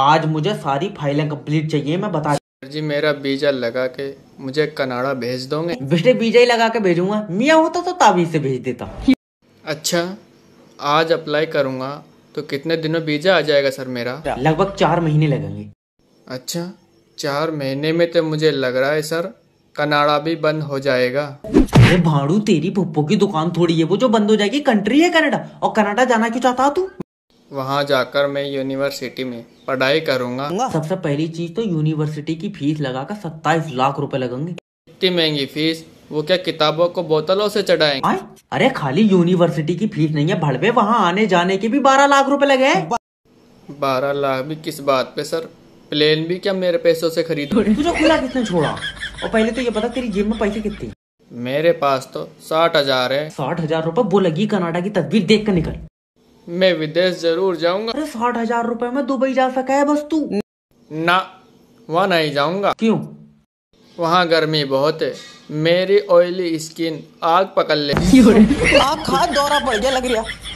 आज मुझे सारी फाइलें कंप्लीट चाहिए मैं बता जी मेरा बीजा लगा के मुझे कनाडा भेज दोगे बेटे बीजा ही लगा के भेजूंगा मियाँ होता तो ताबी से भेज देता अच्छा आज अप्लाई करूंगा तो कितने दिनों बीजा आ जाएगा सर मेरा लगभग चार महीने लगेंगे अच्छा चार महीने में तो मुझे लग रहा है सर कनाडा भी बंद हो जाएगा अरे भाड़ू तेरी पप्पो की दुकान थोड़ी है वो जो बंद हो जाएगी कंट्री है कनाडा और कनाडा जाना क्यों चाहता तू वहाँ जाकर मैं यूनिवर्सिटी में पढ़ाई करूँगा सबसे पहली चीज तो यूनिवर्सिटी की फीस लगा कर सत्ताईस लाख रुपए लगेंगे इतनी महंगी फीस वो क्या किताबों को बोतलों से चढ़ाएंगे अरे खाली यूनिवर्सिटी की फीस नहीं है भड़वे वहाँ आने जाने के भी बारह लाख रूपए लगे बारह लाख भी किस बात पे सर प्लेन भी क्या मेरे पैसों ऐसी खरीदो खुला कितने छोड़ा और पहले तो ये पता तेरी जेब में पैसे कितने मेरे पास तो साठ हजार है साठ हजार रूपए वो लगी कनाडा की तस्वीर देख कर निकल मैं विदेश जरूर जाऊंगा अरे साठ हजार रूपए में दुबई जा सका है बस तू ना वहाँ नहीं जाऊंगा क्यों वहाँ गर्मी बहुत है मेरी ऑयली स्किन आग पकड़ ले आग खा दौरा पड़ गया लग रहा